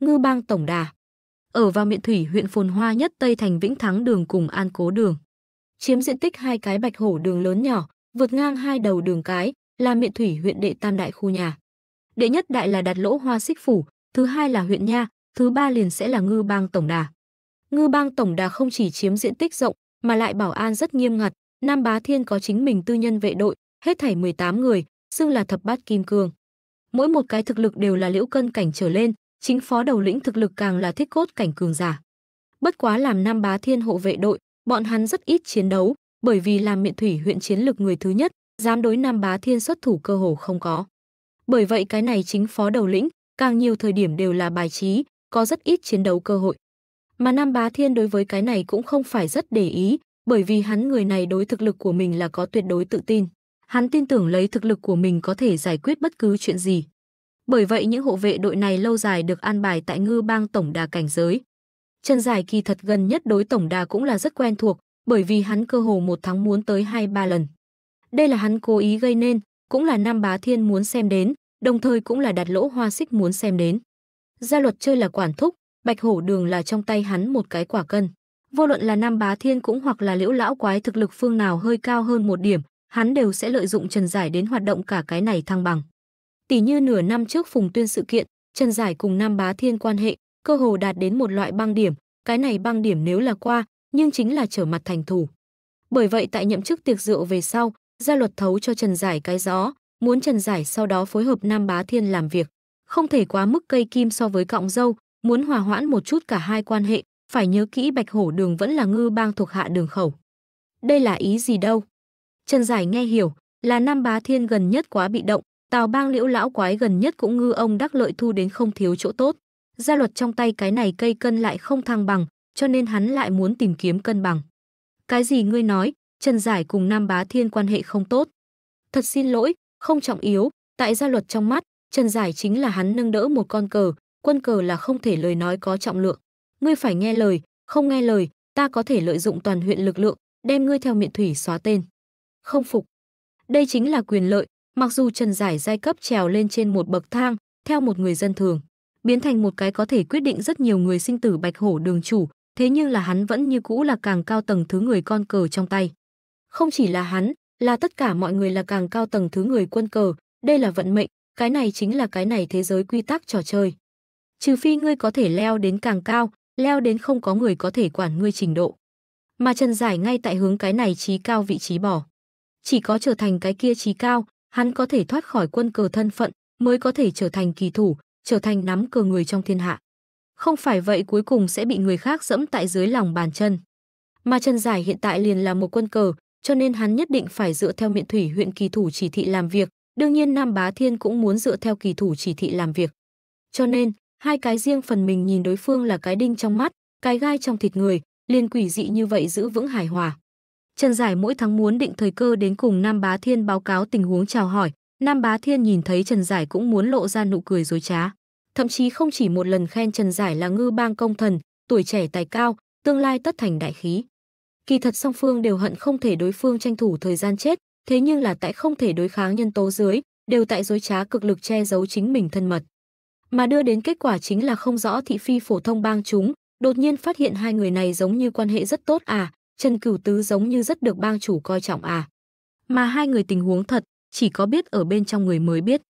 Ngư Bang Tổng Đà. Ở vào miện thủy huyện phồn hoa nhất Tây Thành Vĩnh Thắng đường cùng An Cố đường. Chiếm diện tích hai cái bạch hổ đường lớn nhỏ, vượt ngang hai đầu đường cái, là miện thủy huyện đệ tam đại khu nhà. Đệ nhất đại là đặt lỗ hoa xích phủ, thứ hai là huyện nha, thứ ba liền sẽ là ngư bang tổng đà. Ngư bang tổng đà không chỉ chiếm diện tích rộng mà lại bảo an rất nghiêm ngặt, Nam Bá Thiên có chính mình tư nhân vệ đội, hết thảy 18 người, xưng là thập bát kim cương. Mỗi một cái thực lực đều là liễu cân cảnh trở lên, chính phó đầu lĩnh thực lực càng là thích cốt cảnh cường giả. Bất quá làm Nam Bá Thiên hộ vệ đội, bọn hắn rất ít chiến đấu, bởi vì làm miện thủy huyện chiến lực người thứ nhất, dám đối Nam Bá Thiên xuất thủ cơ hồ không có. Bởi vậy cái này chính phó đầu lĩnh, càng nhiều thời điểm đều là bài trí, có rất ít chiến đấu cơ hội. Mà Nam Bá Thiên đối với cái này cũng không phải rất để ý, bởi vì hắn người này đối thực lực của mình là có tuyệt đối tự tin. Hắn tin tưởng lấy thực lực của mình có thể giải quyết bất cứ chuyện gì. Bởi vậy những hộ vệ đội này lâu dài được an bài tại ngư bang tổng đà cảnh giới. Chân dài kỳ thật gần nhất đối tổng đà cũng là rất quen thuộc, bởi vì hắn cơ hồ một tháng muốn tới hai ba lần. Đây là hắn cố ý gây nên, cũng là Nam Bá Thiên muốn xem đến, đồng thời cũng là đặt lỗ hoa xích muốn xem đến. Gia luật chơi là quản thúc, bạch hổ đường là trong tay hắn một cái quả cân. Vô luận là Nam Bá Thiên cũng hoặc là liễu lão quái thực lực phương nào hơi cao hơn một điểm, hắn đều sẽ lợi dụng trần giải đến hoạt động cả cái này thăng bằng. Tỷ như nửa năm trước Phùng Tuyên sự kiện, Trần Giải cùng Nam Bá Thiên quan hệ, cơ hồ đạt đến một loại băng điểm, cái này băng điểm nếu là qua, nhưng chính là trở mặt thành thủ. Bởi vậy tại nhậm chức tiệc rượu về sau, gia luật thấu cho Trần Giải cái gió, muốn Trần Giải sau đó phối hợp Nam Bá Thiên làm việc, không thể quá mức cây kim so với cọng dâu, muốn hòa hoãn một chút cả hai quan hệ, phải nhớ kỹ Bạch Hổ Đường vẫn là ngư bang thuộc hạ đường khẩu. Đây là ý gì đâu? Trần Giải nghe hiểu, là Nam Bá Thiên gần nhất quá bị động, Tào bang liễu lão quái gần nhất cũng ngư ông đắc lợi thu đến không thiếu chỗ tốt. Gia luật trong tay cái này cây cân lại không thăng bằng, cho nên hắn lại muốn tìm kiếm cân bằng. Cái gì ngươi nói, Trần Giải cùng Nam Bá Thiên quan hệ không tốt. Thật xin lỗi, không trọng yếu, tại gia luật trong mắt, Trần Giải chính là hắn nâng đỡ một con cờ, quân cờ là không thể lời nói có trọng lượng. Ngươi phải nghe lời, không nghe lời, ta có thể lợi dụng toàn huyện lực lượng, đem ngươi theo miệng thủy xóa tên. Không phục. Đây chính là quyền lợi, mặc dù trần giải giai cấp trèo lên trên một bậc thang, theo một người dân thường, biến thành một cái có thể quyết định rất nhiều người sinh tử bạch hổ đường chủ, thế nhưng là hắn vẫn như cũ là càng cao tầng thứ người con cờ trong tay. Không chỉ là hắn, là tất cả mọi người là càng cao tầng thứ người quân cờ, đây là vận mệnh, cái này chính là cái này thế giới quy tắc trò chơi. Trừ phi ngươi có thể leo đến càng cao, leo đến không có người có thể quản ngươi trình độ. Mà Trần Giải ngay tại hướng cái này trí cao vị trí bỏ. Chỉ có trở thành cái kia trí cao, hắn có thể thoát khỏi quân cờ thân phận, mới có thể trở thành kỳ thủ, trở thành nắm cờ người trong thiên hạ. Không phải vậy cuối cùng sẽ bị người khác dẫm tại dưới lòng bàn chân. Mà trần giải hiện tại liền là một quân cờ, cho nên hắn nhất định phải dựa theo miệng thủy huyện kỳ thủ chỉ thị làm việc, đương nhiên Nam Bá Thiên cũng muốn dựa theo kỳ thủ chỉ thị làm việc. Cho nên, hai cái riêng phần mình nhìn đối phương là cái đinh trong mắt, cái gai trong thịt người, liền quỷ dị như vậy giữ vững hài hòa. Trần Giải mỗi tháng muốn định thời cơ đến cùng Nam Bá Thiên báo cáo tình huống chào hỏi. Nam Bá Thiên nhìn thấy Trần Giải cũng muốn lộ ra nụ cười dối trá. Thậm chí không chỉ một lần khen Trần Giải là ngư bang công thần, tuổi trẻ tài cao, tương lai tất thành đại khí. Kỳ thật song phương đều hận không thể đối phương tranh thủ thời gian chết, thế nhưng là tại không thể đối kháng nhân tố dưới, đều tại dối trá cực lực che giấu chính mình thân mật. Mà đưa đến kết quả chính là không rõ thị phi phổ thông bang chúng, đột nhiên phát hiện hai người này giống như quan hệ rất tốt à, Trần Cửu Tứ giống như rất được bang chủ coi trọng à. Mà hai người tình huống thật, chỉ có biết ở bên trong người mới biết.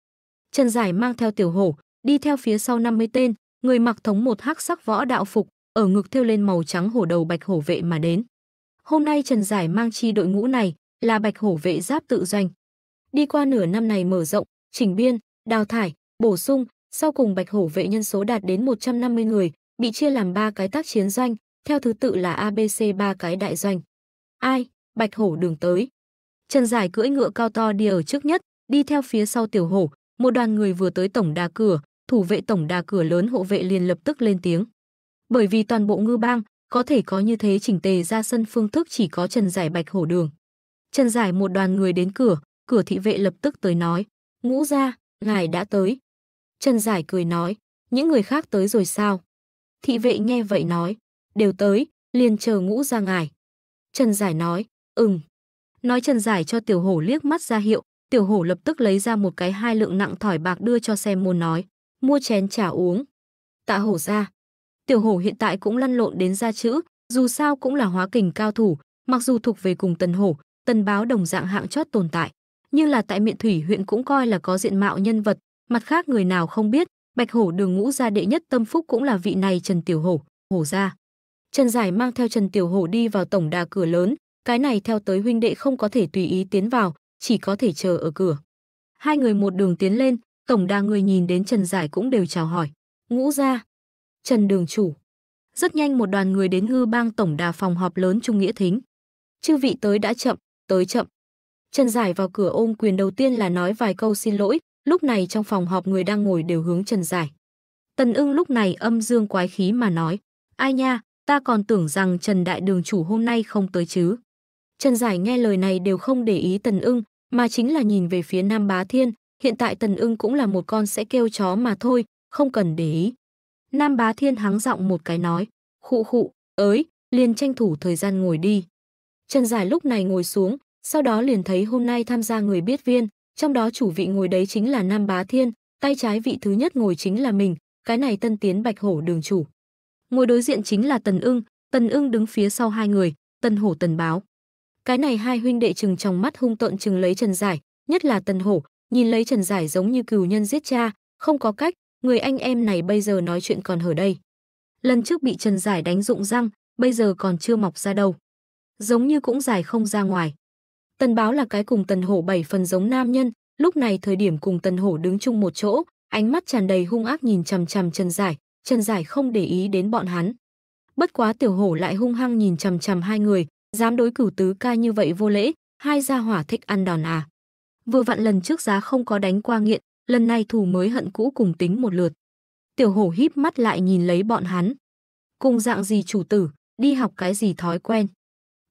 Trần Giải mang theo tiểu hổ, đi theo phía sau 50 tên, người mặc thống một hắc sắc võ đạo phục, ở ngực thêu lên màu trắng hổ đầu bạch hổ vệ mà đến. Hôm nay Trần Giải mang chi đội ngũ này là bạch hổ vệ giáp tự doanh. Đi qua nửa năm này mở rộng, chỉnh biên, đào thải, bổ sung, sau cùng bạch hổ vệ nhân số đạt đến 150 người, bị chia làm ba cái tác chiến doanh, theo thứ tự là ABC ba cái đại doanh. Ai, Bạch Hổ đường tới. Trần Giải cưỡi ngựa cao to đi ở trước nhất, đi theo phía sau Tiểu Hổ, một đoàn người vừa tới tổng đà cửa, thủ vệ tổng đà cửa lớn hộ vệ liền lập tức lên tiếng. Bởi vì toàn bộ ngư bang, có thể có như thế chỉnh tề ra sân phương thức chỉ có Trần Giải Bạch Hổ đường. Trần Giải một đoàn người đến cửa, cửa thị vệ lập tức tới nói, ngũ ra, ngài đã tới. Trần Giải cười nói, những người khác tới rồi sao? Thị vệ nghe vậy nói, đều tới, liền chờ ngũ ra ngài. Trần Giải nói, ừm. Nói Trần Giải cho tiểu hổ liếc mắt ra hiệu, tiểu hổ lập tức lấy ra một cái hai lượng nặng thỏi bạc đưa cho xem môn nói, mua chén trà uống. Tạ hổ ra. Tiểu hổ hiện tại cũng lăn lộn đến ra chữ, dù sao cũng là hóa kình cao thủ, mặc dù thuộc về cùng tần hổ, tần báo đồng dạng hạng chót tồn tại. Nhưng là tại miện thủy huyện cũng coi là có diện mạo nhân vật, mặt khác người nào không biết, bạch hổ đường ngũ gia đệ nhất tâm phúc cũng là vị này Trần Tiểu Hổ, hổ gia. Trần Giải mang theo Trần Tiểu Hổ đi vào tổng đà cửa lớn, cái này theo tới huynh đệ không có thể tùy ý tiến vào, chỉ có thể chờ ở cửa. Hai người một đường tiến lên, tổng đà người nhìn đến Trần Giải cũng đều chào hỏi. Ngũ ra. Trần đường chủ. Rất nhanh một đoàn người đến ngư bang tổng đà phòng họp lớn Trung Nghĩa Thính. Chư vị tới đã chậm, tới chậm. Trần Giải vào cửa ôm quyền đầu tiên là nói vài câu xin lỗi, lúc này trong phòng họp người đang ngồi đều hướng Trần Giải. Tần ưng lúc này âm dương quái khí mà nói. Ai nha, ta còn tưởng rằng Trần Đại Đường chủ hôm nay không tới chứ. Trần Giải nghe lời này đều không để ý Tần ưng, mà chính là nhìn về phía Nam Bá Thiên, hiện tại Tần ưng cũng là một con sẽ kêu chó mà thôi, không cần để ý. Nam Bá Thiên hắng giọng một cái nói, khụ khụ, ới, liền tranh thủ thời gian ngồi đi. Trần Giải lúc này ngồi xuống, sau đó liền thấy hôm nay tham gia người biết viên, trong đó chủ vị ngồi đấy chính là Nam Bá Thiên, tay trái vị thứ nhất ngồi chính là mình, cái này tân tiến bạch hổ đường chủ ngồi đối diện chính là Tần Ưng, Tần Ưng đứng phía sau hai người, Tần Hổ Tần Báo. Cái này hai huynh đệ chừng trong mắt hung tợn chừng lấy Trần Giải, nhất là Tần Hổ, nhìn lấy Trần Giải giống như cừu nhân giết cha, không có cách, người anh em này bây giờ nói chuyện còn ở đây. Lần trước bị Trần Giải đánh rụng răng, bây giờ còn chưa mọc ra đâu. Giống như cũng giải không ra ngoài. Tần Báo là cái cùng Tần Hổ bảy phần giống nam nhân, lúc này thời điểm cùng Tần Hổ đứng chung một chỗ, ánh mắt tràn đầy hung ác nhìn chằm chằm Trần Giải, Trần Giải không để ý đến bọn hắn. Bất quá tiểu hổ lại hung hăng nhìn chằm chằm hai người, dám đối cửu tứ ca như vậy vô lễ, hai gia hỏa thích ăn đòn à. Vừa vặn lần trước giá không có đánh qua nghiện, lần này thù mới hận cũ cùng tính một lượt. Tiểu hổ híp mắt lại nhìn lấy bọn hắn. Cùng dạng gì chủ tử, đi học cái gì thói quen.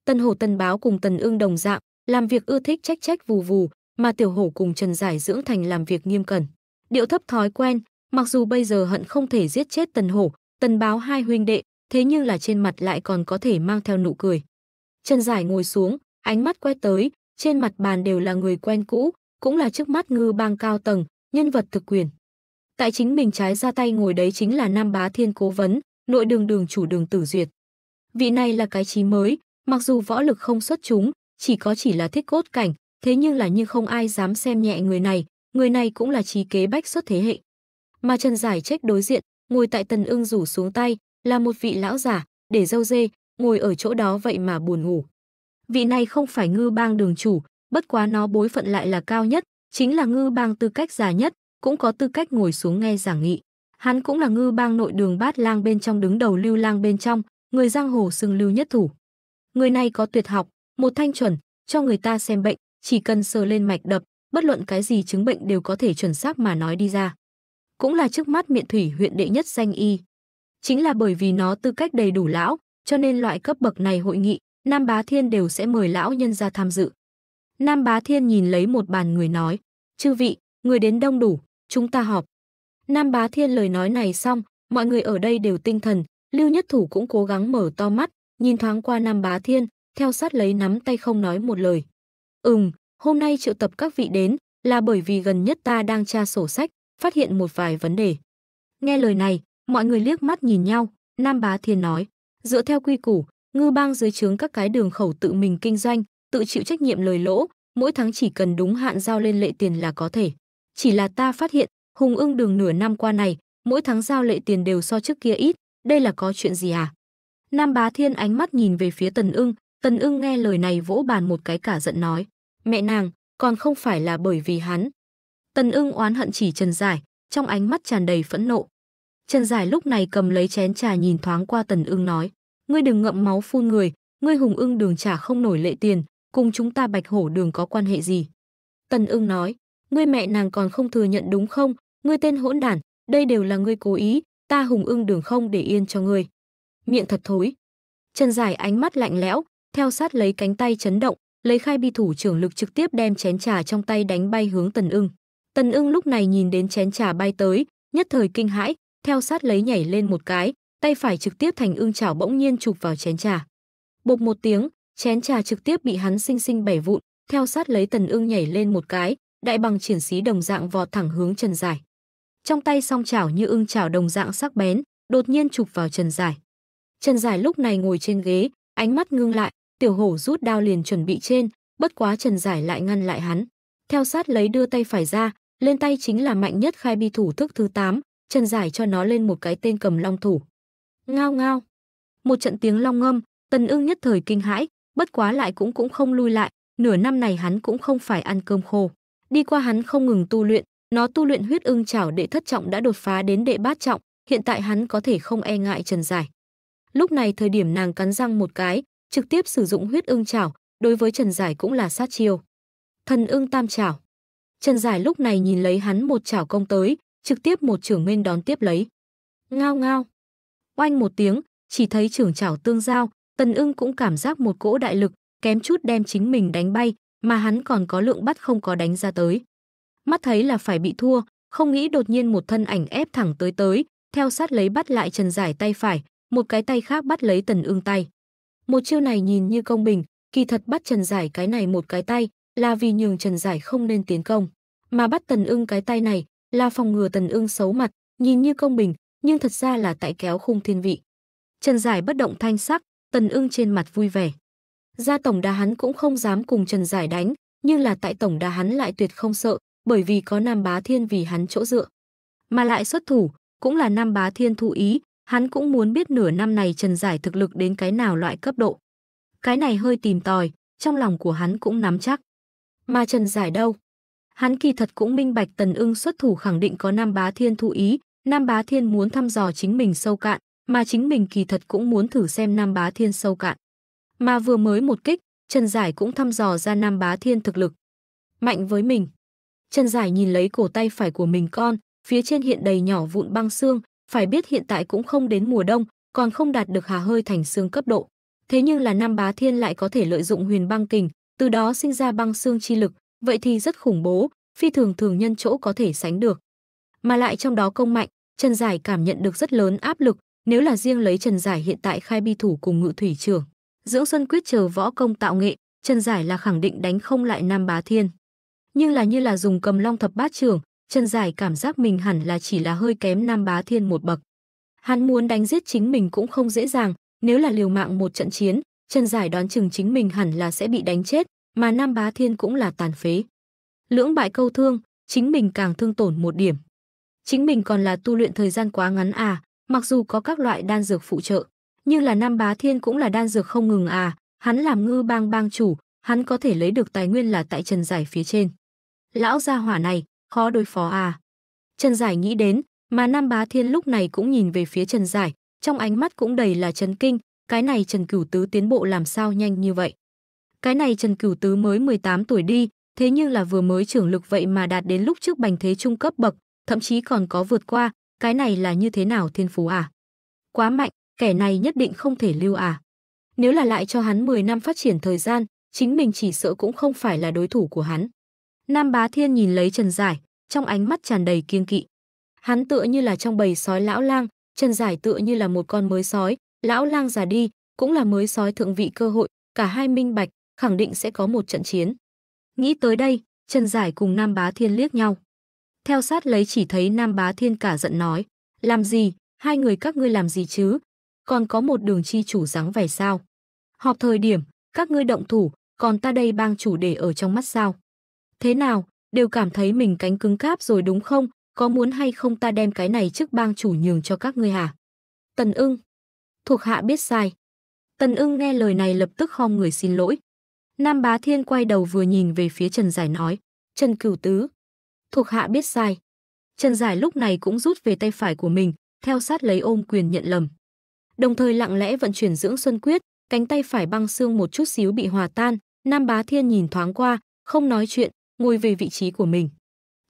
Tân hổ tân báo cùng tần ương đồng dạng, làm việc ưa thích trách trách vù vù, mà tiểu hổ cùng Trần Giải dưỡng thành làm việc nghiêm cẩn. Điệu thấp thói quen, Mặc dù bây giờ hận không thể giết chết Tần Hổ, Tần Báo hai huynh đệ, thế nhưng là trên mặt lại còn có thể mang theo nụ cười. Trần Giải ngồi xuống, ánh mắt quét tới, trên mặt bàn đều là người quen cũ, cũng là trước mắt ngư bang cao tầng, nhân vật thực quyền. Tại chính mình trái ra tay ngồi đấy chính là Nam Bá Thiên Cố Vấn, nội đường đường chủ đường tử duyệt. Vị này là cái trí mới, mặc dù võ lực không xuất chúng, chỉ có chỉ là thích cốt cảnh, thế nhưng là như không ai dám xem nhẹ người này, người này cũng là trí kế bách xuất thế hệ mà Trần Giải Trách đối diện, ngồi tại Tần Ưng rủ xuống tay, là một vị lão giả, để dâu dê, ngồi ở chỗ đó vậy mà buồn ngủ. Vị này không phải ngư bang đường chủ, bất quá nó bối phận lại là cao nhất, chính là ngư bang tư cách già nhất, cũng có tư cách ngồi xuống nghe giảng nghị. Hắn cũng là ngư bang nội đường bát lang bên trong đứng đầu lưu lang bên trong, người giang hồ xưng lưu nhất thủ. Người này có tuyệt học, một thanh chuẩn, cho người ta xem bệnh, chỉ cần sờ lên mạch đập, bất luận cái gì chứng bệnh đều có thể chuẩn xác mà nói đi ra cũng là trước mắt miện thủy huyện đệ nhất danh y. Chính là bởi vì nó tư cách đầy đủ lão, cho nên loại cấp bậc này hội nghị, Nam Bá Thiên đều sẽ mời lão nhân ra tham dự. Nam Bá Thiên nhìn lấy một bàn người nói, chư vị, người đến đông đủ, chúng ta họp. Nam Bá Thiên lời nói này xong, mọi người ở đây đều tinh thần, Lưu Nhất Thủ cũng cố gắng mở to mắt, nhìn thoáng qua Nam Bá Thiên, theo sát lấy nắm tay không nói một lời. Ừm, hôm nay triệu tập các vị đến là bởi vì gần nhất ta đang tra sổ sách, phát hiện một vài vấn đề. Nghe lời này, mọi người liếc mắt nhìn nhau, Nam Bá Thiên nói, dựa theo quy củ, ngư bang dưới trướng các cái đường khẩu tự mình kinh doanh, tự chịu trách nhiệm lời lỗ, mỗi tháng chỉ cần đúng hạn giao lên lệ tiền là có thể. Chỉ là ta phát hiện, Hùng ưng đường nửa năm qua này, mỗi tháng giao lệ tiền đều so trước kia ít, đây là có chuyện gì à? Nam Bá Thiên ánh mắt nhìn về phía Tần ưng, Tần ưng nghe lời này vỗ bàn một cái cả giận nói, mẹ nàng, còn không phải là bởi vì hắn, Tần ưng oán hận chỉ Trần Giải, trong ánh mắt tràn đầy phẫn nộ. Trần Giải lúc này cầm lấy chén trà nhìn thoáng qua Tần ưng nói, ngươi đừng ngậm máu phun người, ngươi hùng ưng đường trả không nổi lệ tiền, cùng chúng ta bạch hổ đường có quan hệ gì. Tần ưng nói, ngươi mẹ nàng còn không thừa nhận đúng không, ngươi tên hỗn đản, đây đều là ngươi cố ý, ta hùng ưng đường không để yên cho ngươi. Miệng thật thối. Trần Giải ánh mắt lạnh lẽo, theo sát lấy cánh tay chấn động, lấy khai bi thủ trưởng lực trực tiếp đem chén trà trong tay đánh bay hướng Tần Ưng. Tần ưng lúc này nhìn đến chén trà bay tới, nhất thời kinh hãi, theo sát lấy nhảy lên một cái, tay phải trực tiếp thành ưng chảo bỗng nhiên chụp vào chén trà. Bột một tiếng, chén trà trực tiếp bị hắn sinh sinh bẻ vụn, theo sát lấy tần ưng nhảy lên một cái, đại bằng triển xí đồng dạng vọt thẳng hướng Trần Giải. Trong tay song chảo như ưng chảo đồng dạng sắc bén, đột nhiên chụp vào Trần Giải. Trần Giải lúc này ngồi trên ghế, ánh mắt ngưng lại, tiểu hổ rút đao liền chuẩn bị trên, bất quá Trần Giải lại ngăn lại hắn theo sát lấy đưa tay phải ra, lên tay chính là mạnh nhất khai bi thủ thức thứ 8, chân giải cho nó lên một cái tên cầm long thủ. Ngao ngao. Một trận tiếng long ngâm, Tần Ưng nhất thời kinh hãi, bất quá lại cũng cũng không lui lại, nửa năm này hắn cũng không phải ăn cơm khô. Đi qua hắn không ngừng tu luyện, nó tu luyện huyết ưng chảo đệ thất trọng đã đột phá đến đệ bát trọng, hiện tại hắn có thể không e ngại Trần Giải. Lúc này thời điểm nàng cắn răng một cái, trực tiếp sử dụng huyết ưng chảo, đối với Trần Giải cũng là sát chiêu thần ưng tam chảo. Trần Giải lúc này nhìn lấy hắn một chảo công tới, trực tiếp một trưởng minh đón tiếp lấy. Ngao ngao. Oanh một tiếng, chỉ thấy trưởng chảo tương giao, Tần ưng cũng cảm giác một cỗ đại lực, kém chút đem chính mình đánh bay, mà hắn còn có lượng bắt không có đánh ra tới. Mắt thấy là phải bị thua, không nghĩ đột nhiên một thân ảnh ép thẳng tới tới, theo sát lấy bắt lại Trần Giải tay phải, một cái tay khác bắt lấy Tần ưng tay. Một chiêu này nhìn như công bình, kỳ thật bắt Trần Giải cái này một cái tay, là vì nhường Trần Giải không nên tiến công, mà bắt Tần Ưng cái tay này là phòng ngừa Tần Ưng xấu mặt, nhìn như công bình, nhưng thật ra là tại kéo khung thiên vị. Trần Giải bất động thanh sắc, Tần Ưng trên mặt vui vẻ. Gia tổng đà hắn cũng không dám cùng Trần Giải đánh, nhưng là tại tổng đà hắn lại tuyệt không sợ, bởi vì có Nam Bá Thiên vì hắn chỗ dựa. Mà lại xuất thủ, cũng là Nam Bá Thiên thụ ý, hắn cũng muốn biết nửa năm này Trần Giải thực lực đến cái nào loại cấp độ. Cái này hơi tìm tòi, trong lòng của hắn cũng nắm chắc. Mà Trần Giải đâu? Hắn kỳ thật cũng minh bạch Tần Ưng xuất thủ khẳng định có Nam Bá Thiên thụ ý, Nam Bá Thiên muốn thăm dò chính mình sâu cạn, mà chính mình kỳ thật cũng muốn thử xem Nam Bá Thiên sâu cạn. Mà vừa mới một kích, Trần Giải cũng thăm dò ra Nam Bá Thiên thực lực. Mạnh với mình. Trần Giải nhìn lấy cổ tay phải của mình con, phía trên hiện đầy nhỏ vụn băng xương, phải biết hiện tại cũng không đến mùa đông, còn không đạt được hà hơi thành xương cấp độ. Thế nhưng là Nam Bá Thiên lại có thể lợi dụng huyền băng kình, từ đó sinh ra băng xương chi lực, vậy thì rất khủng bố, phi thường thường nhân chỗ có thể sánh được. Mà lại trong đó công mạnh, Trần Giải cảm nhận được rất lớn áp lực, nếu là riêng lấy Trần Giải hiện tại khai bi thủ cùng ngự thủy trưởng, dưỡng xuân quyết chờ võ công tạo nghệ, Trần Giải là khẳng định đánh không lại Nam Bá Thiên. Nhưng là như là dùng cầm long thập bát trưởng, Trần Giải cảm giác mình hẳn là chỉ là hơi kém Nam Bá Thiên một bậc. Hắn muốn đánh giết chính mình cũng không dễ dàng, nếu là liều mạng một trận chiến, chân giải đoán chừng chính mình hẳn là sẽ bị đánh chết, mà Nam Bá Thiên cũng là tàn phế. Lưỡng bại câu thương, chính mình càng thương tổn một điểm. Chính mình còn là tu luyện thời gian quá ngắn à, mặc dù có các loại đan dược phụ trợ, nhưng là Nam Bá Thiên cũng là đan dược không ngừng à, hắn làm ngư bang bang chủ, hắn có thể lấy được tài nguyên là tại Trần Giải phía trên. Lão gia hỏa này, khó đối phó à. Trần Giải nghĩ đến, mà Nam Bá Thiên lúc này cũng nhìn về phía Trần Giải, trong ánh mắt cũng đầy là chấn kinh, cái này Trần Cửu Tứ tiến bộ làm sao nhanh như vậy? Cái này Trần Cửu Tứ mới 18 tuổi đi, thế nhưng là vừa mới trưởng lực vậy mà đạt đến lúc trước bành thế trung cấp bậc, thậm chí còn có vượt qua, cái này là như thế nào thiên phú à? Quá mạnh, kẻ này nhất định không thể lưu à? Nếu là lại cho hắn 10 năm phát triển thời gian, chính mình chỉ sợ cũng không phải là đối thủ của hắn. Nam Bá Thiên nhìn lấy Trần Giải, trong ánh mắt tràn đầy kiêng kỵ. Hắn tựa như là trong bầy sói lão lang, Trần Giải tựa như là một con mới sói, lão lang già đi cũng là mới sói thượng vị cơ hội cả hai minh bạch khẳng định sẽ có một trận chiến nghĩ tới đây trần giải cùng nam bá thiên liếc nhau theo sát lấy chỉ thấy nam bá thiên cả giận nói làm gì hai người các ngươi làm gì chứ còn có một đường chi chủ dáng vẻ sao họp thời điểm các ngươi động thủ còn ta đây bang chủ để ở trong mắt sao thế nào đều cảm thấy mình cánh cứng cáp rồi đúng không có muốn hay không ta đem cái này trước bang chủ nhường cho các ngươi hả tần ưng thuộc hạ biết sai. Tần ưng nghe lời này lập tức khom người xin lỗi. Nam Bá Thiên quay đầu vừa nhìn về phía Trần Giải nói, Trần Cửu Tứ. Thuộc hạ biết sai. Trần Giải lúc này cũng rút về tay phải của mình, theo sát lấy ôm quyền nhận lầm. Đồng thời lặng lẽ vận chuyển dưỡng xuân quyết, cánh tay phải băng xương một chút xíu bị hòa tan, Nam Bá Thiên nhìn thoáng qua, không nói chuyện, ngồi về vị trí của mình.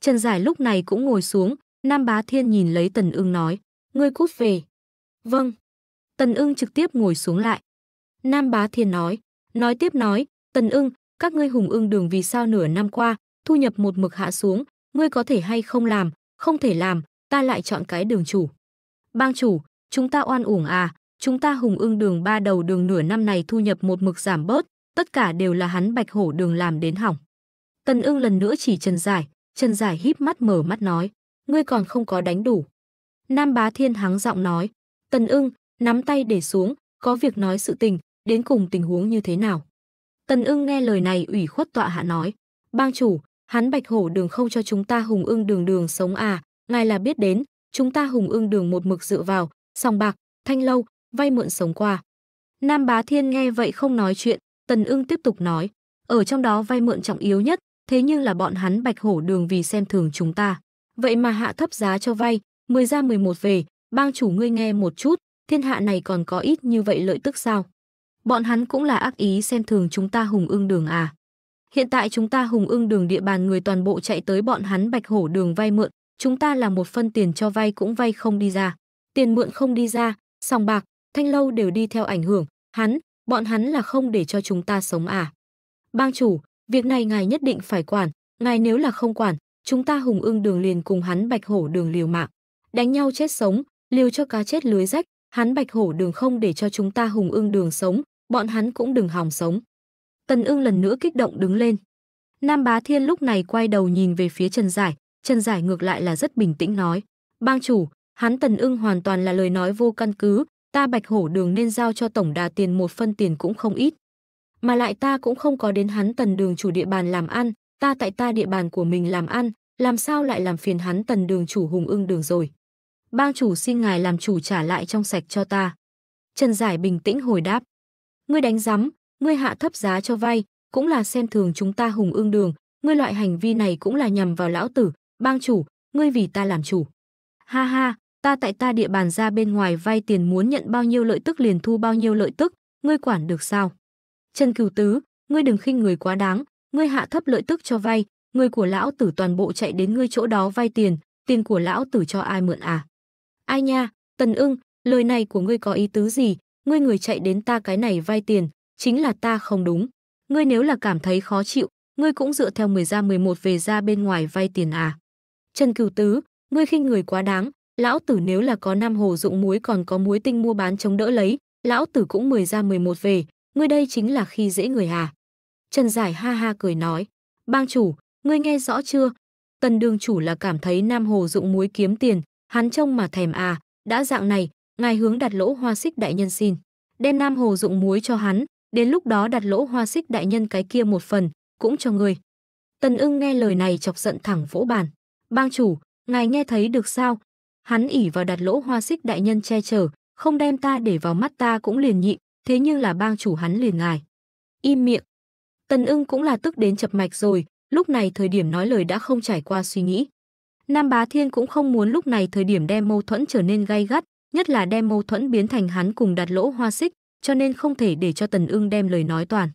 Trần Giải lúc này cũng ngồi xuống, Nam Bá Thiên nhìn lấy Tần Ưng nói, ngươi cút về. Vâng. Tần ưng trực tiếp ngồi xuống lại. Nam Bá Thiên nói, nói tiếp nói, Tần ưng, các ngươi hùng ưng đường vì sao nửa năm qua, thu nhập một mực hạ xuống, ngươi có thể hay không làm, không thể làm, ta lại chọn cái đường chủ. Bang chủ, chúng ta oan uổng à, chúng ta hùng ưng đường ba đầu đường nửa năm này thu nhập một mực giảm bớt, tất cả đều là hắn bạch hổ đường làm đến hỏng. Tần ưng lần nữa chỉ Trần Giải, Trần Giải híp mắt mở mắt nói, ngươi còn không có đánh đủ. Nam Bá Thiên hắng giọng nói, Tần ưng, nắm tay để xuống, có việc nói sự tình, đến cùng tình huống như thế nào. Tần ưng nghe lời này ủy khuất tọa hạ nói, bang chủ, hắn bạch hổ đường không cho chúng ta hùng ưng đường đường sống à, ngài là biết đến, chúng ta hùng ưng đường một mực dựa vào, sòng bạc, thanh lâu, vay mượn sống qua. Nam Bá Thiên nghe vậy không nói chuyện, Tần ưng tiếp tục nói, ở trong đó vay mượn trọng yếu nhất, thế nhưng là bọn hắn bạch hổ đường vì xem thường chúng ta. Vậy mà hạ thấp giá cho vay, 10 ra 11 về, bang chủ ngươi nghe một chút, thiên hạ này còn có ít như vậy lợi tức sao? Bọn hắn cũng là ác ý xem thường chúng ta hùng ưng đường à. Hiện tại chúng ta hùng ưng đường địa bàn người toàn bộ chạy tới bọn hắn bạch hổ đường vay mượn, chúng ta là một phân tiền cho vay cũng vay không đi ra. Tiền mượn không đi ra, sòng bạc, thanh lâu đều đi theo ảnh hưởng, hắn, bọn hắn là không để cho chúng ta sống à. Bang chủ, việc này ngài nhất định phải quản, ngài nếu là không quản, chúng ta hùng ưng đường liền cùng hắn bạch hổ đường liều mạng. Đánh nhau chết sống, liều cho cá chết lưới rách, hắn bạch hổ đường không để cho chúng ta hùng ưng đường sống, bọn hắn cũng đừng hòng sống. Tần ưng lần nữa kích động đứng lên. Nam Bá Thiên lúc này quay đầu nhìn về phía Trần Giải, Trần Giải ngược lại là rất bình tĩnh nói. Bang chủ, hắn Tần ưng hoàn toàn là lời nói vô căn cứ, ta bạch hổ đường nên giao cho tổng đà tiền một phân tiền cũng không ít. Mà lại ta cũng không có đến hắn Tần đường chủ địa bàn làm ăn, ta tại ta địa bàn của mình làm ăn, làm sao lại làm phiền hắn Tần đường chủ hùng ưng đường rồi. Bang chủ xin ngài làm chủ trả lại trong sạch cho ta. Trần Giải bình tĩnh hồi đáp. Ngươi đánh rắm, ngươi hạ thấp giá cho vay, cũng là xem thường chúng ta hùng ương đường, ngươi loại hành vi này cũng là nhằm vào lão tử, bang chủ, ngươi vì ta làm chủ. Ha ha, ta tại ta địa bàn ra bên ngoài vay tiền muốn nhận bao nhiêu lợi tức liền thu bao nhiêu lợi tức, ngươi quản được sao? Trần Cửu Tứ, ngươi đừng khinh người quá đáng, ngươi hạ thấp lợi tức cho vay, người của lão tử toàn bộ chạy đến ngươi chỗ đó vay tiền, tiền của lão tử cho ai mượn à? Ai nha, Tần ưng, lời này của ngươi có ý tứ gì? Ngươi người chạy đến ta cái này vay tiền, chính là ta không đúng. Ngươi nếu là cảm thấy khó chịu, ngươi cũng dựa theo 10 ra 11 về ra bên ngoài vay tiền à. Trần Cửu Tứ, ngươi khinh người quá đáng, lão tử nếu là có nam hồ dụng muối còn có muối tinh mua bán chống đỡ lấy, lão tử cũng 10 ra 11 về, ngươi đây chính là khi dễ người à. Trần Giải ha ha cười nói, bang chủ, ngươi nghe rõ chưa? Tần đường chủ là cảm thấy nam hồ dụng muối kiếm tiền, Hắn trông mà thèm à, đã dạng này, ngài hướng đặt lỗ hoa xích đại nhân xin. Đem Nam Hồ dụng muối cho hắn, đến lúc đó đặt lỗ hoa xích đại nhân cái kia một phần, cũng cho người. Tần ưng nghe lời này chọc giận thẳng vỗ bàn. Bang chủ, ngài nghe thấy được sao? Hắn ỉ vào đặt lỗ hoa xích đại nhân che chở, không đem ta để vào mắt ta cũng liền nhị thế nhưng là bang chủ hắn liền ngài. Im miệng. Tần ưng cũng là tức đến chập mạch rồi, lúc này thời điểm nói lời đã không trải qua suy nghĩ. Nam Bá Thiên cũng không muốn lúc này thời điểm đem mâu thuẫn trở nên gay gắt, nhất là đem mâu thuẫn biến thành hắn cùng đặt lỗ hoa xích, cho nên không thể để cho Tần ưng đem lời nói toàn.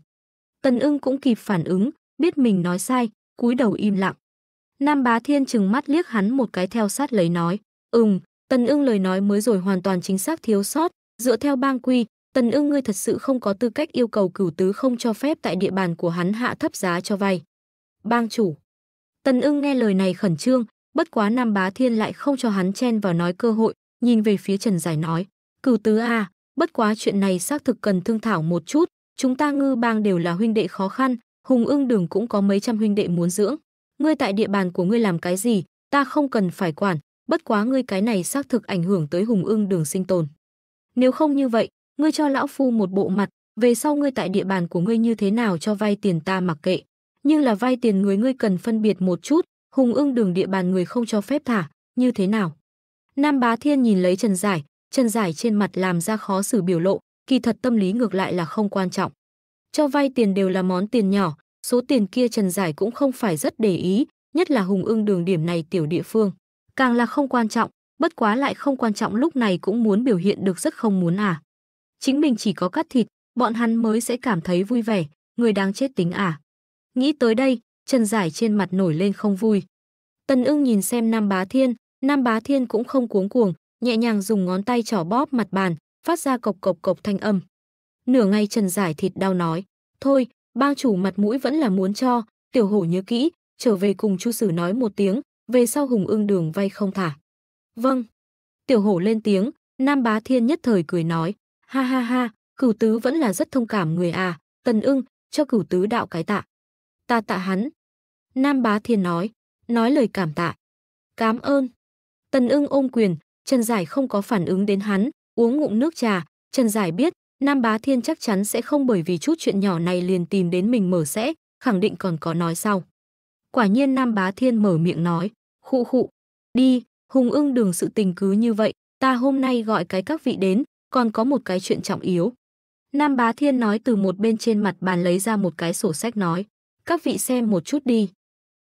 Tần ưng cũng kịp phản ứng, biết mình nói sai, cúi đầu im lặng. Nam Bá Thiên chừng mắt liếc hắn một cái theo sát lấy nói, ừm, Tần ưng lời nói mới rồi hoàn toàn chính xác thiếu sót, dựa theo bang quy, Tần ưng ngươi thật sự không có tư cách yêu cầu cửu tứ không cho phép tại địa bàn của hắn hạ thấp giá cho vay. Bang chủ. Tần ưng nghe lời này khẩn trương, Bất quá Nam Bá Thiên lại không cho hắn chen vào nói cơ hội, nhìn về phía Trần Giải nói, cửu tứ a, bất quá chuyện này xác thực cần thương thảo một chút, chúng ta ngư bang đều là huynh đệ khó khăn, Hùng ương đường cũng có mấy trăm huynh đệ muốn dưỡng. Ngươi tại địa bàn của ngươi làm cái gì, ta không cần phải quản, bất quá ngươi cái này xác thực ảnh hưởng tới Hùng ương đường sinh tồn. Nếu không như vậy, ngươi cho lão phu một bộ mặt, về sau ngươi tại địa bàn của ngươi như thế nào cho vay tiền ta mặc kệ. Nhưng là vay tiền người ngươi cần phân biệt một chút, Hùng ưng đường địa bàn người không cho phép thả, như thế nào? Nam Bá Thiên nhìn lấy Trần Giải, Trần Giải trên mặt làm ra khó xử biểu lộ, kỳ thật tâm lý ngược lại là không quan trọng. Cho vay tiền đều là món tiền nhỏ, số tiền kia Trần Giải cũng không phải rất để ý, nhất là Hùng ưng đường điểm này tiểu địa phương. Càng là không quan trọng, bất quá lại không quan trọng lúc này cũng muốn biểu hiện được rất không muốn à. Chính mình chỉ có cắt thịt, bọn hắn mới sẽ cảm thấy vui vẻ, người đáng chết tính à. Nghĩ tới đây, Trần Giải trên mặt nổi lên không vui. Tần ưng nhìn xem Nam Bá Thiên, Nam Bá Thiên cũng không cuống cuồng, nhẹ nhàng dùng ngón tay trỏ bóp mặt bàn, phát ra cộc cộc cộc thanh âm. Nửa ngày Trần Giải thịt đau nói, thôi, bang chủ mặt mũi vẫn là muốn cho, tiểu hổ nhớ kỹ, trở về cùng chu sử nói một tiếng, về sau hùng ưng đường vay không thả. Vâng. Tiểu hổ lên tiếng, Nam Bá Thiên nhất thời cười nói, ha ha ha, cửu tứ vẫn là rất thông cảm người à, tần ưng, cho cửu tứ đạo cái tạ ta tạ hắn. Nam Bá Thiên nói, nói lời cảm tạ. Cám ơn. Tần ưng ôm quyền, Trần Giải không có phản ứng đến hắn, uống ngụm nước trà. Trần Giải biết, Nam Bá Thiên chắc chắn sẽ không bởi vì chút chuyện nhỏ này liền tìm đến mình mở sẽ, khẳng định còn có nói sau. Quả nhiên Nam Bá Thiên mở miệng nói, khụ khụ, đi, hùng ưng đường sự tình cứ như vậy, ta hôm nay gọi cái các vị đến, còn có một cái chuyện trọng yếu. Nam Bá Thiên nói từ một bên trên mặt bàn lấy ra một cái sổ sách nói các vị xem một chút đi.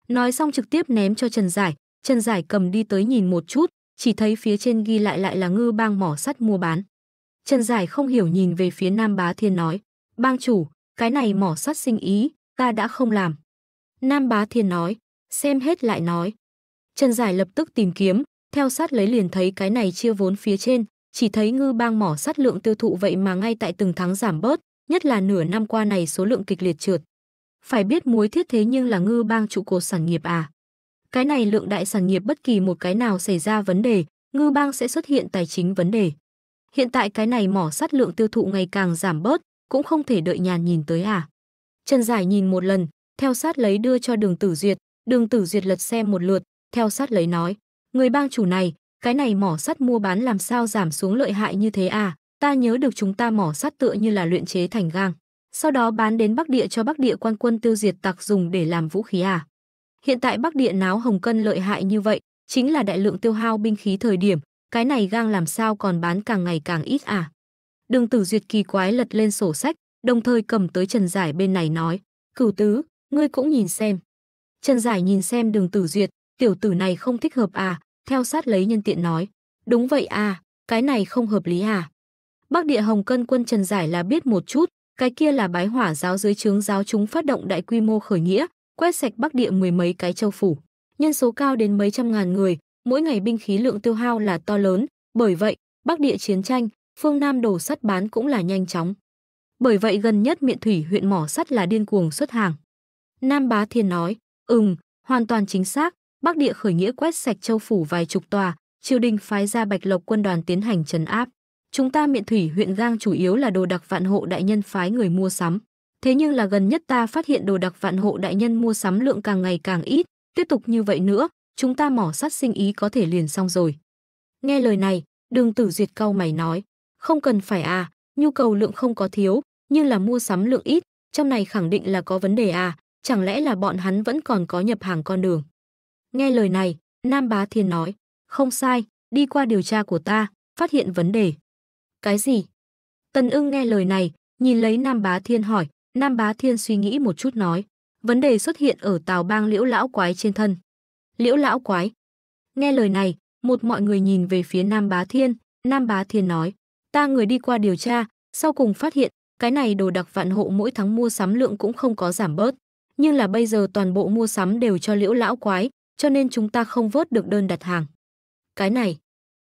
Nói xong trực tiếp ném cho Trần Giải, Trần Giải cầm đi tới nhìn một chút, chỉ thấy phía trên ghi lại lại là ngư bang mỏ sắt mua bán. Trần Giải không hiểu nhìn về phía Nam Bá Thiên nói, bang chủ, cái này mỏ sắt sinh ý, ta đã không làm. Nam Bá Thiên nói, xem hết lại nói. Trần Giải lập tức tìm kiếm, theo sát lấy liền thấy cái này chia vốn phía trên, chỉ thấy ngư bang mỏ sắt lượng tiêu thụ vậy mà ngay tại từng tháng giảm bớt, nhất là nửa năm qua này số lượng kịch liệt trượt, phải biết muối thiết thế nhưng là ngư bang trụ cột sản nghiệp à. Cái này lượng đại sản nghiệp bất kỳ một cái nào xảy ra vấn đề, ngư bang sẽ xuất hiện tài chính vấn đề. Hiện tại cái này mỏ sắt lượng tiêu thụ ngày càng giảm bớt, cũng không thể đợi nhàn nhìn tới à. Trần Giải nhìn một lần, theo sát lấy đưa cho đường tử duyệt, đường tử duyệt lật xem một lượt, theo sát lấy nói, người bang chủ này, cái này mỏ sắt mua bán làm sao giảm xuống lợi hại như thế à, ta nhớ được chúng ta mỏ sắt tựa như là luyện chế thành gang sau đó bán đến Bắc Địa cho Bắc Địa quan quân tiêu diệt tặc dùng để làm vũ khí à? Hiện tại Bắc Địa náo Hồng Cân lợi hại như vậy, chính là đại lượng tiêu hao binh khí thời điểm, cái này gang làm sao còn bán càng ngày càng ít à? Đường Tử Duyệt kỳ quái lật lên sổ sách, đồng thời cầm tới Trần Giải bên này nói, cửu tứ, ngươi cũng nhìn xem. Trần Giải nhìn xem đường Tử Duyệt, tiểu tử này không thích hợp à, theo sát lấy nhân tiện nói, đúng vậy à, cái này không hợp lý à. Bắc địa Hồng Cân quân Trần Giải là biết một chút, cái kia là bái hỏa giáo dưới trướng giáo chúng phát động đại quy mô khởi nghĩa, quét sạch Bắc Địa mười mấy cái châu phủ. Nhân số cao đến mấy trăm ngàn người, mỗi ngày binh khí lượng tiêu hao là to lớn, bởi vậy, Bắc Địa chiến tranh, phương Nam đổ sắt bán cũng là nhanh chóng. Bởi vậy gần nhất miệng thủy huyện mỏ sắt là điên cuồng xuất hàng. Nam Bá Thiên nói, ừm, hoàn toàn chính xác, Bắc Địa khởi nghĩa quét sạch châu phủ vài chục tòa, triều đình phái ra Bạch Lộc quân đoàn tiến hành trấn áp. Chúng ta miện thủy huyện Giang chủ yếu là đồ đặc vạn hộ đại nhân phái người mua sắm. Thế nhưng là gần nhất ta phát hiện đồ đặc vạn hộ đại nhân mua sắm lượng càng ngày càng ít, tiếp tục như vậy nữa, chúng ta mỏ sắt sinh ý có thể liền xong rồi. Nghe lời này, đường tử duyệt cau mày nói, không cần phải à, nhu cầu lượng không có thiếu, nhưng là mua sắm lượng ít, trong này khẳng định là có vấn đề à, chẳng lẽ là bọn hắn vẫn còn có nhập hàng con đường. Nghe lời này, Nam Bá Thiên nói, không sai, đi qua điều tra của ta, phát hiện vấn đề. Cái gì? Tần ưng nghe lời này, nhìn lấy Nam Bá Thiên hỏi, Nam Bá Thiên suy nghĩ một chút nói, vấn đề xuất hiện ở tàu bang liễu lão quái trên thân. Liễu lão quái. Nghe lời này, một mọi người nhìn về phía Nam Bá Thiên, Nam Bá Thiên nói, ta người đi qua điều tra, sau cùng phát hiện, cái này đồ đặc vạn hộ mỗi tháng mua sắm lượng cũng không có giảm bớt. Nhưng là bây giờ toàn bộ mua sắm đều cho liễu lão quái, cho nên chúng ta không vớt được đơn đặt hàng. Cái này.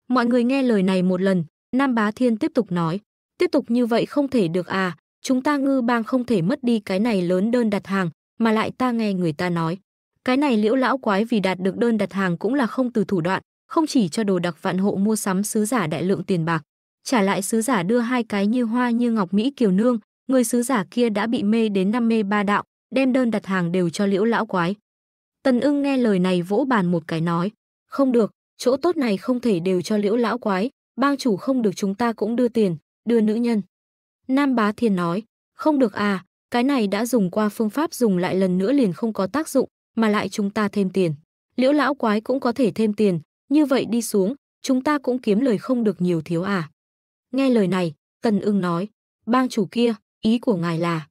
Mọi người nghe lời này một lần, Nam Bá Thiên tiếp tục nói, tiếp tục như vậy không thể được à, chúng ta ngư bang không thể mất đi cái này lớn đơn đặt hàng, mà lại ta nghe người ta nói. Cái này liễu lão quái vì đạt được đơn đặt hàng cũng là không từ thủ đoạn, không chỉ cho đồ đặc vạn hộ mua sắm sứ giả đại lượng tiền bạc, trả lại sứ giả đưa hai cái như hoa như ngọc Mỹ kiều nương, người sứ giả kia đã bị mê đến năm mê ba đạo, đem đơn đặt hàng đều cho liễu lão quái. Tần ưng nghe lời này vỗ bàn một cái nói, không được, chỗ tốt này không thể đều cho liễu lão quái, bang chủ không được chúng ta cũng đưa tiền, đưa nữ nhân. Nam Bá Thiên nói, không được à, cái này đã dùng qua phương pháp dùng lại lần nữa liền không có tác dụng, mà lại chúng ta thêm tiền. Liễu lão quái cũng có thể thêm tiền, như vậy đi xuống, chúng ta cũng kiếm lời không được nhiều thiếu à. Nghe lời này, Tần ưng nói, bang chủ kia, ý của ngài là.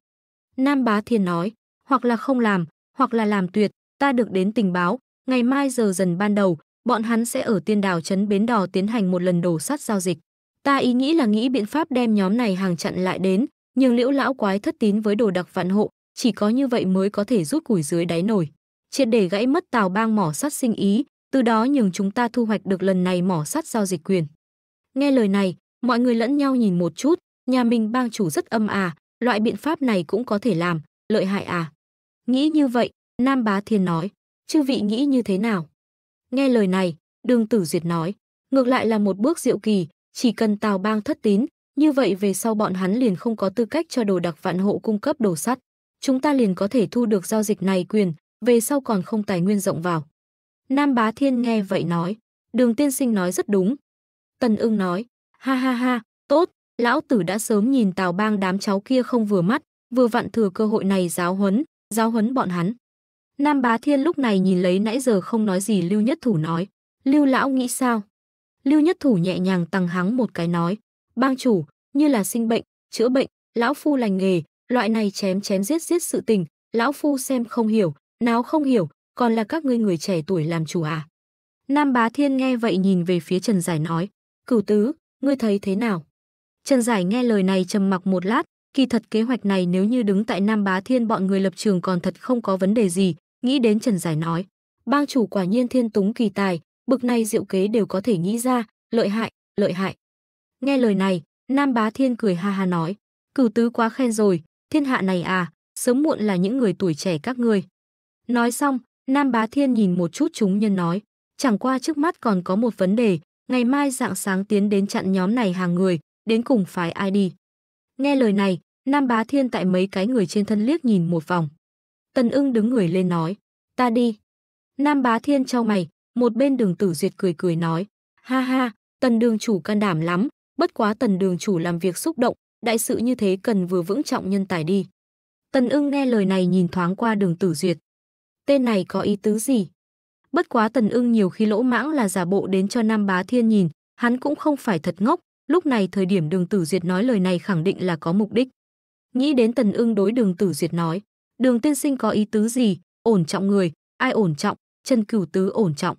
Nam Bá Thiên nói, hoặc là không làm, hoặc là làm tuyệt, ta được đến tình báo, ngày mai giờ dần ban đầu, bọn hắn sẽ ở tiên Đào trấn Bến đò tiến hành một lần đổ sắt giao dịch. Ta ý nghĩ là nghĩ biện pháp đem nhóm này hàng chặn lại đến, nhưng liễu lão quái thất tín với đồ đặc vạn hộ, chỉ có như vậy mới có thể rút củi dưới đáy nổi. Triệt để gãy mất tàu bang mỏ sắt sinh ý, từ đó nhường chúng ta thu hoạch được lần này mỏ sắt giao dịch quyền. Nghe lời này, mọi người lẫn nhau nhìn một chút, nhà mình bang chủ rất âm à, loại biện pháp này cũng có thể làm, lợi hại à. Nghĩ như vậy, Nam Bá Thiên nói, chư vị nghĩ như thế nào? Nghe lời này, Đường Tử Duyệt nói, ngược lại là một bước diệu kỳ, chỉ cần Tào Bang thất tín, như vậy về sau bọn hắn liền không có tư cách cho đồ đặc vạn hộ cung cấp đồ sắt. Chúng ta liền có thể thu được giao dịch này quyền, về sau còn không tài nguyên rộng vào. Nam Bá Thiên nghe vậy nói, Đường Tiên Sinh nói rất đúng. Tần ưng nói, ha ha ha, tốt, lão tử đã sớm nhìn Tào Bang đám cháu kia không vừa mắt, vừa vặn thừa cơ hội này giáo huấn, giáo huấn bọn hắn. Nam Bá Thiên lúc này nhìn lấy nãy giờ không nói gì Lưu Nhất Thủ nói, Lưu Lão nghĩ sao? Lưu Nhất Thủ nhẹ nhàng tăng hắng một cái nói, bang chủ, như là sinh bệnh, chữa bệnh, Lão Phu lành nghề, loại này chém chém giết giết sự tình, Lão Phu xem không hiểu, nào không hiểu, còn là các ngươi người trẻ tuổi làm chủ à? Nam Bá Thiên nghe vậy nhìn về phía Trần Giải nói, cửu tứ, ngươi thấy thế nào? Trần Giải nghe lời này trầm mặc một lát, kỳ thật kế hoạch này nếu như đứng tại Nam Bá Thiên bọn người lập trường còn thật không có vấn đề gì, nghĩ đến Trần Giải nói, bang chủ quả nhiên thiên túng kỳ tài, bực này diệu kế đều có thể nghĩ ra, lợi hại, lợi hại. Nghe lời này, Nam Bá Thiên cười ha ha nói, cửu tứ quá khen rồi, thiên hạ này à, sớm muộn là những người tuổi trẻ các ngươi. Nói xong, Nam Bá Thiên nhìn một chút chúng nhân nói, chẳng qua trước mắt còn có một vấn đề, ngày mai dạng sáng tiến đến chặn nhóm này hàng người, đến cùng phái ai đi. Nghe lời này, Nam Bá Thiên tại mấy cái người trên thân liếc nhìn một vòng. Tần ưng đứng người lên nói, ta đi. Nam bá thiên cho mày, một bên đường tử duyệt cười cười nói, ha ha, tần đường chủ can đảm lắm, bất quá tần đường chủ làm việc xúc động, đại sự như thế cần vừa vững trọng nhân tài đi. Tần ưng nghe lời này nhìn thoáng qua đường tử duyệt. Tên này có ý tứ gì? Bất quá tần ưng nhiều khi lỗ mãng là giả bộ đến cho Nam Bá Thiên nhìn, hắn cũng không phải thật ngốc, lúc này thời điểm đường tử duyệt nói lời này khẳng định là có mục đích. Nghĩ đến tần ưng đối đường tử duyệt nói, Đường tiên sinh có ý tứ gì? Ổn trọng người, ai ổn trọng? Chân cửu tứ ổn trọng.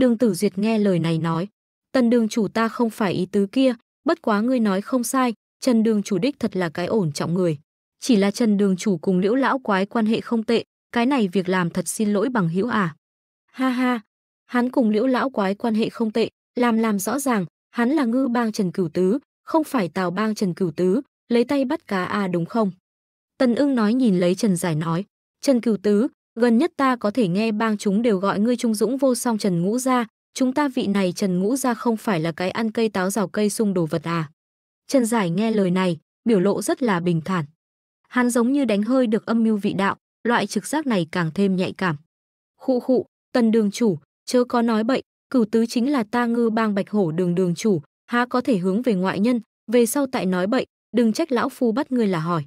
Đường tử duyệt nghe lời này nói. Tần đường chủ ta không phải ý tứ kia, bất quá ngươi nói không sai, Trần đường chủ đích thật là cái ổn trọng người. Chỉ là Trần đường chủ cùng liễu lão quái quan hệ không tệ, cái này việc làm thật xin lỗi bằng hữu à. Ha ha, hắn cùng liễu lão quái quan hệ không tệ, làm làm rõ ràng, hắn là ngư bang Trần Cửu Tứ, không phải tào bang Trần Cửu Tứ, lấy tay bắt cá à đúng không? Tần ưng nói nhìn lấy Trần Giải nói, Trần Cửu Tứ, gần nhất ta có thể nghe bang chúng đều gọi ngươi trung dũng vô song Trần Ngũ gia, chúng ta vị này Trần Ngũ gia không phải là cái ăn cây táo rào cây sung đồ vật à. Trần Giải nghe lời này, biểu lộ rất là bình thản. Hắn giống như đánh hơi được âm mưu vị đạo, loại trực giác này càng thêm nhạy cảm. Khụ khụ, tần đường chủ, chớ có nói bậy, cửu tứ chính là ta ngư bang bạch hổ đường đường chủ, há có thể hướng về ngoại nhân, về sau tại nói bậy, đừng trách lão phu bắt người là hỏi.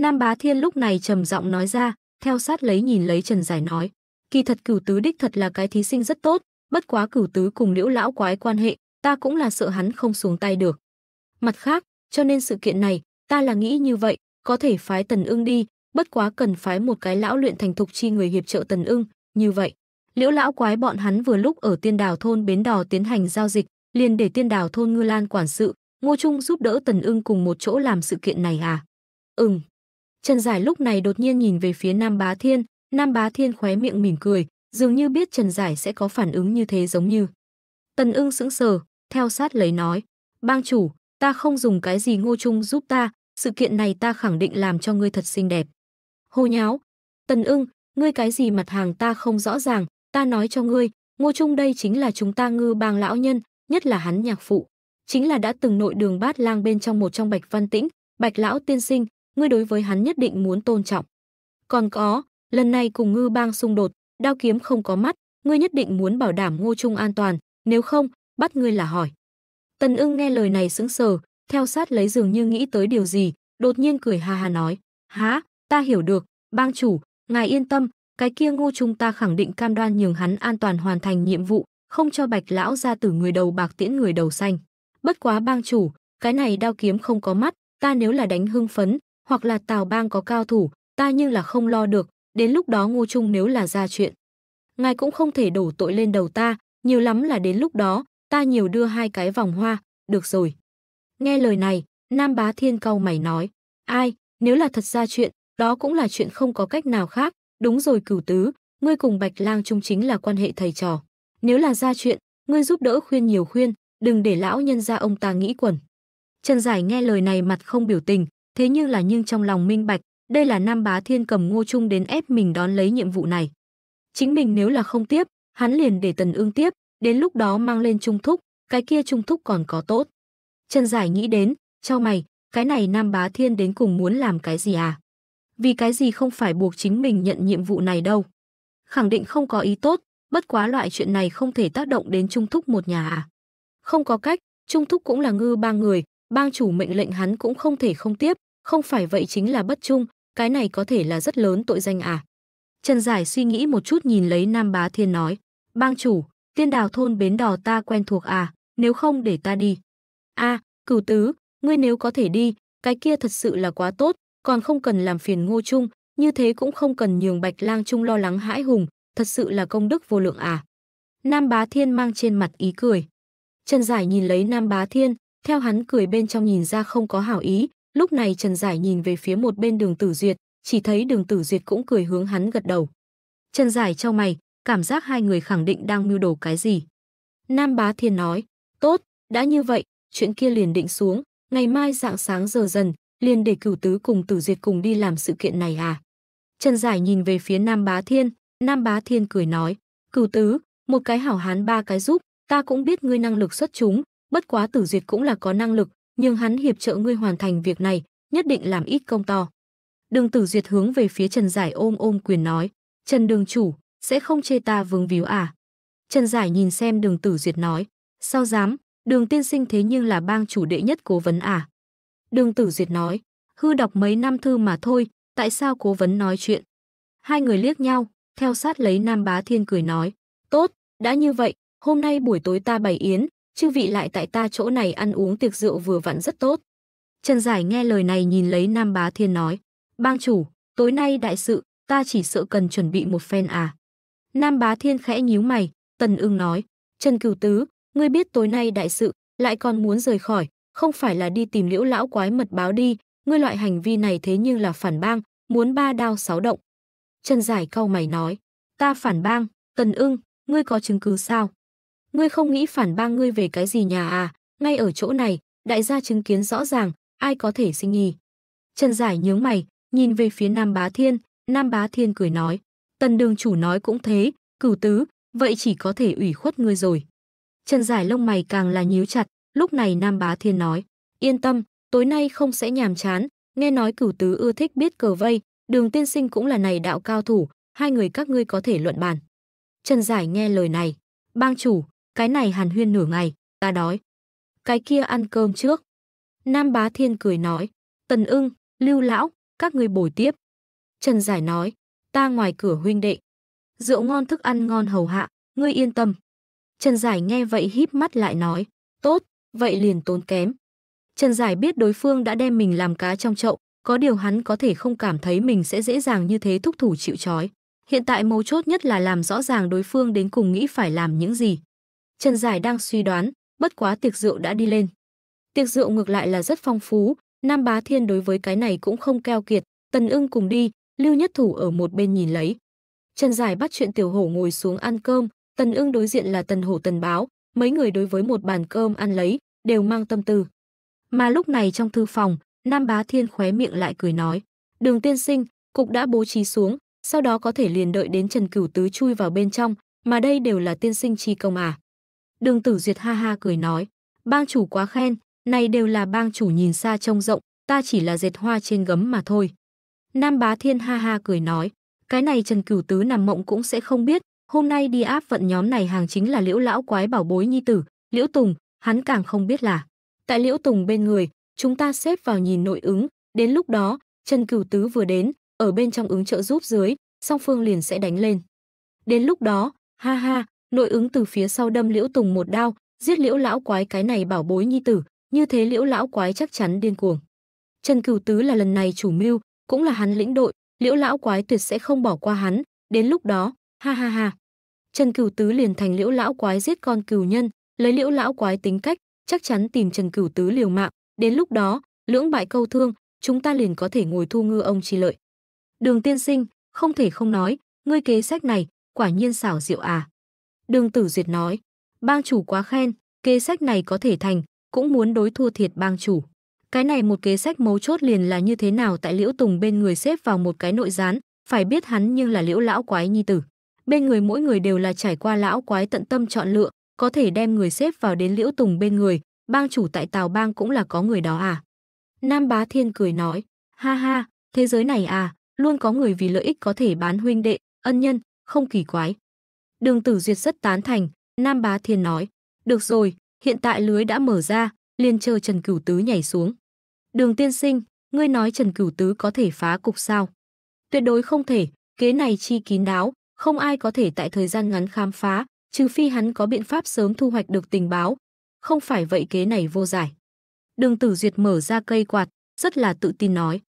Nam Bá Thiên lúc này trầm giọng nói ra, theo sát lấy nhìn lấy Trần Giải nói. Kỳ thật cửu tứ đích thật là cái thí sinh rất tốt, bất quá cửu tứ cùng liễu lão quái quan hệ, ta cũng là sợ hắn không xuống tay được. Mặt khác, cho nên sự kiện này, ta là nghĩ như vậy, có thể phái Tần ưng đi, bất quá cần phái một cái lão luyện thành thục chi người hiệp trợ Tần ưng, như vậy. Liễu lão quái bọn hắn vừa lúc ở tiên đào thôn Bến Đò tiến hành giao dịch, liền để tiên đào thôn Ngư Lan quản sự, Ngô Trung giúp đỡ Tần ưng cùng một chỗ làm sự kiện này à? Ừm, Trần Giải lúc này đột nhiên nhìn về phía Nam Bá Thiên, Nam Bá Thiên khóe miệng mỉm cười, dường như biết Trần Giải sẽ có phản ứng như thế giống như. Tần ưng sững sờ, theo sát lấy nói, bang chủ, ta không dùng cái gì ngô trung giúp ta, sự kiện này ta khẳng định làm cho ngươi thật xinh đẹp. Hồ nháo, Tần ưng, ngươi cái gì mặt hàng ta không rõ ràng, ta nói cho ngươi, ngô trung đây chính là chúng ta ngư bang lão nhân, nhất là hắn nhạc phụ. Chính là đã từng nội đường bát lang bên trong một trong bạch văn tĩnh, bạch lão tiên sinh, ngươi đối với hắn nhất định muốn tôn trọng. Còn có, lần này cùng ngư bang xung đột, đao kiếm không có mắt, ngươi nhất định muốn bảo đảm Ngô Trung an toàn, nếu không, bắt ngươi là hỏi. Tần ưng nghe lời này sững sờ, theo sát lấy dường như nghĩ tới điều gì, đột nhiên cười ha ha nói, há, ta hiểu được, bang chủ, ngài yên tâm, cái kia ngô trung ta khẳng định cam đoan nhường hắn an toàn hoàn thành nhiệm vụ, không cho bạch lão ra từ người đầu bạc tiễn người đầu xanh. Bất quá bang chủ, cái này đao kiếm không có mắt, ta nếu là đánh hưng phấn, hoặc là Tào Bang có cao thủ, ta nhưng là không lo được, đến lúc đó Ngô Trung nếu là ra chuyện. Ngài cũng không thể đổ tội lên đầu ta, nhiều lắm là đến lúc đó, ta nhiều đưa hai cái vòng hoa, được rồi. Nghe lời này, Nam Bá Thiên cau mày nói, ai, nếu là thật ra chuyện, đó cũng là chuyện không có cách nào khác, đúng rồi cửu tứ, ngươi cùng Bạch Lang Trung chính là quan hệ thầy trò. Nếu là ra chuyện, ngươi giúp đỡ khuyên nhiều khuyên, đừng để lão nhân ra ông ta nghĩ quẩn. Trần Giải nghe lời này mặt không biểu tình, thế nhưng là nhưng trong lòng minh bạch, đây là Nam Bá Thiên cầm Ngô Trung đến ép mình đón lấy nhiệm vụ này. Chính mình nếu là không tiếp, hắn liền để Tần Ương tiếp, đến lúc đó mang lên Trung Thúc, cái kia Trung Thúc còn có tốt. Trần Giải nghĩ đến, cho mày, cái này Nam Bá Thiên đến cùng muốn làm cái gì à? Vì cái gì không phải buộc chính mình nhận nhiệm vụ này đâu? Khẳng định không có ý tốt, bất quá loại chuyện này không thể tác động đến Trung Thúc một nhà à? Không có cách, Trung Thúc cũng là ngư ba người, bang chủ mệnh lệnh hắn cũng không thể không tiếp, không phải vậy chính là bất trung, cái này có thể là rất lớn tội danh à. Trần Giải suy nghĩ một chút nhìn lấy Nam Bá Thiên nói, bang chủ, tiên đào thôn bến đò ta quen thuộc à, nếu không để ta đi. a cửu tứ, ngươi nếu có thể đi, cái kia thật sự là quá tốt, còn không cần làm phiền ngô trung, như thế cũng không cần nhường bạch lang trung lo lắng hãi hùng, thật sự là công đức vô lượng à. Nam Bá Thiên mang trên mặt ý cười. Trần Giải nhìn lấy Nam Bá Thiên, theo hắn cười bên trong nhìn ra không có hảo ý, Lúc này Trần Giải nhìn về phía một bên đường Tử Duyệt, chỉ thấy đường Tử Duyệt cũng cười hướng hắn gật đầu. Trần Giải cho mày, cảm giác hai người khẳng định đang mưu đồ cái gì. Nam Bá Thiên nói, tốt, đã như vậy, chuyện kia liền định xuống, ngày mai dạng sáng giờ dần, liền để cửu tứ cùng Tử Duyệt cùng đi làm sự kiện này à. Trần Giải nhìn về phía Nam Bá Thiên, Nam Bá Thiên cười nói, cửu tứ, một cái hảo hán ba cái giúp, ta cũng biết ngươi năng lực xuất chúng, bất quá Tử Duyệt cũng là có năng lực, nhưng hắn hiệp trợ ngươi hoàn thành việc này, nhất định làm ít công to. Đường Tử Duyệt hướng về phía Trần Giải ôm ôm quyền nói, Trần Đường Chủ, sẽ không chê ta vướng víu à? Trần Giải nhìn xem Đường Tử Duyệt nói, sao dám, Đường Tiên Sinh thế nhưng là bang chủ đệ nhất cố vấn à? Đường Tử Duyệt nói, hư đọc mấy năm thư mà thôi, tại sao cố vấn nói chuyện? Hai người liếc nhau, theo sát lấy Nam Bá Thiên cười nói, tốt, đã như vậy, hôm nay buổi tối ta bày yến, chư vị lại tại ta chỗ này ăn uống tiệc rượu vừa vặn rất tốt. Trần Giải nghe lời này nhìn lấy Nam Bá Thiên nói, bang chủ, tối nay đại sự, ta chỉ sợ cần chuẩn bị một phen à. Nam Bá Thiên khẽ nhíu mày, Tần ưng nói, Trần Cửu Tứ, ngươi biết tối nay đại sự, lại còn muốn rời khỏi, không phải là đi tìm liễu lão quái mật báo đi, ngươi loại hành vi này thế nhưng là phản bang, muốn ba đao sáu động. Trần Giải cau mày nói, ta phản bang, Tần ưng, ngươi có chứng cứ sao? ngươi không nghĩ phản bang ngươi về cái gì nhà à, ngay ở chỗ này, đại gia chứng kiến rõ ràng, ai có thể sinh nghi. Trần Giải nhướng mày, nhìn về phía Nam Bá Thiên, Nam Bá Thiên cười nói, tần đường chủ nói cũng thế, cửu tứ, vậy chỉ có thể ủy khuất ngươi rồi. Trần Giải lông mày càng là nhíu chặt, lúc này Nam Bá Thiên nói, yên tâm, tối nay không sẽ nhàm chán, nghe nói cửu tứ ưa thích biết cờ vây, đường tiên sinh cũng là này đạo cao thủ, hai người các ngươi có thể luận bàn. Trần Giải nghe lời này, bang chủ, cái này hàn huyên nửa ngày, ta đói. Cái kia ăn cơm trước. Nam Bá Thiên cười nói, Tần ưng, Lưu Lão, các ngươi bồi tiếp. Trần Giải nói, ta ngoài cửa huynh đệ. Rượu ngon thức ăn ngon hầu hạ, ngươi yên tâm. Trần Giải nghe vậy híp mắt lại nói, tốt, vậy liền tốn kém. Trần Giải biết đối phương đã đem mình làm cá trong chậu, có điều hắn có thể không cảm thấy mình sẽ dễ dàng như thế thúc thủ chịu trói. Hiện tại mấu chốt nhất là làm rõ ràng đối phương đến cùng nghĩ phải làm những gì. Trần Giải đang suy đoán, bất quá tiệc rượu đã đi lên. Tiệc rượu ngược lại là rất phong phú, Nam Bá Thiên đối với cái này cũng không keo kiệt, Tần Ưng cùng đi, Lưu Nhất Thủ ở một bên nhìn lấy. Trần Giải bắt chuyện Tiểu Hổ ngồi xuống ăn cơm, Tần Ưng đối diện là Tần Hổ Tần Báo, mấy người đối với một bàn cơm ăn lấy, đều mang tâm tư. Mà lúc này trong thư phòng, Nam Bá Thiên khóe miệng lại cười nói, "Đường tiên sinh, cục đã bố trí xuống, sau đó có thể liền đợi đến Trần Cửu Tứ chui vào bên trong, mà đây đều là tiên sinh chi công à?" Đường Tử Duyệt ha ha cười nói, bang chủ quá khen, này đều là bang chủ nhìn xa trông rộng, ta chỉ là dệt hoa trên gấm mà thôi. Nam Bá Thiên ha ha cười nói, cái này Trần Cửu Tứ nằm mộng cũng sẽ không biết, hôm nay đi áp vận nhóm này hàng chính là Liễu lão quái bảo bối nhi tử, Liễu Tùng, hắn càng không biết là. Tại Liễu Tùng bên người, chúng ta xếp vào nhìn nội ứng, đến lúc đó, Trần Cửu Tứ vừa đến, ở bên trong ứng trợ giúp dưới, song phương liền sẽ đánh lên. Đến lúc đó, ha ha, nội ứng từ phía sau đâm liễu tùng một đao giết liễu lão quái cái này bảo bối nhi tử như thế liễu lão quái chắc chắn điên cuồng trần cửu tứ là lần này chủ mưu cũng là hắn lĩnh đội liễu lão quái tuyệt sẽ không bỏ qua hắn đến lúc đó ha ha ha trần cửu tứ liền thành liễu lão quái giết con cừu nhân lấy liễu lão quái tính cách chắc chắn tìm trần cửu tứ liều mạng đến lúc đó lưỡng bại câu thương chúng ta liền có thể ngồi thu ngư ông chi lợi đường tiên sinh không thể không nói ngươi kế sách này quả nhiên xảo diệu à Đường Tử Duyệt nói, bang chủ quá khen, kế sách này có thể thành, cũng muốn đối thua thiệt bang chủ. Cái này một kế sách mấu chốt liền là như thế nào tại Liễu Tùng bên người xếp vào một cái nội gián, phải biết hắn nhưng là Liễu lão quái nhi tử. Bên người mỗi người đều là trải qua lão quái tận tâm chọn lựa, có thể đem người xếp vào đến Liễu Tùng bên người, bang chủ tại Tào bang cũng là có người đó à. Nam Bá Thiên cười nói, ha ha, thế giới này à, luôn có người vì lợi ích có thể bán huynh đệ, ân nhân, không kỳ quái. Đường Tử Duyệt rất tán thành, Nam Bá Thiên nói, "Được rồi, hiện tại lưới đã mở ra, liền chờ Trần Cửu Tứ nhảy xuống." "Đường tiên sinh, ngươi nói Trần Cửu Tứ có thể phá cục sao?" "Tuyệt đối không thể, kế này chi kín đáo, không ai có thể tại thời gian ngắn khám phá, trừ phi hắn có biện pháp sớm thu hoạch được tình báo, không phải vậy kế này vô giải." Đường Tử Duyệt mở ra cây quạt, rất là tự tin nói.